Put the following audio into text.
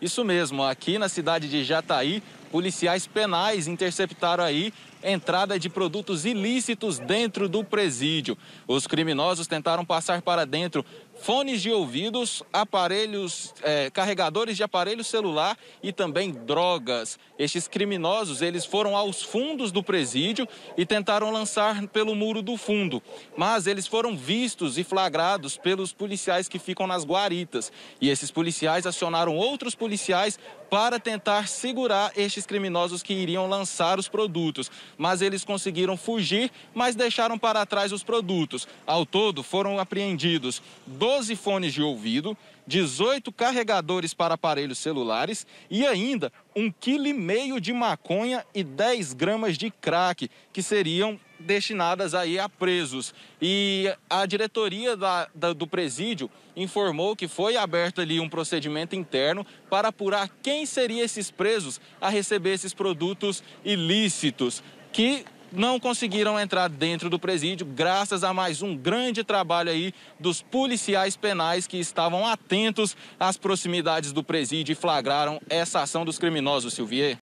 Isso mesmo, aqui na cidade de Jataí, policiais penais interceptaram aí entrada de produtos ilícitos dentro do presídio. Os criminosos tentaram passar para dentro fones de ouvidos, aparelhos, é, carregadores de aparelho celular e também drogas. Estes criminosos, eles foram aos fundos do presídio e tentaram lançar pelo muro do fundo, mas eles foram vistos e flagrados pelos policiais que ficam nas guaritas. E esses policiais acionaram outros policiais policiais para tentar segurar estes criminosos que iriam lançar os produtos. Mas eles conseguiram fugir, mas deixaram para trás os produtos. Ao todo, foram apreendidos 12 fones de ouvido, 18 carregadores para aparelhos celulares e ainda um quilo e meio de maconha e 10 gramas de crack, que seriam destinadas aí a presos. E a diretoria da, da, do presídio informou que foi aberto ali um procedimento interno para apurar quem seriam esses presos a receber esses produtos ilícitos que não conseguiram entrar dentro do presídio, graças a mais um grande trabalho aí dos policiais penais que estavam atentos às proximidades do presídio e flagraram essa ação dos criminosos, Silvier.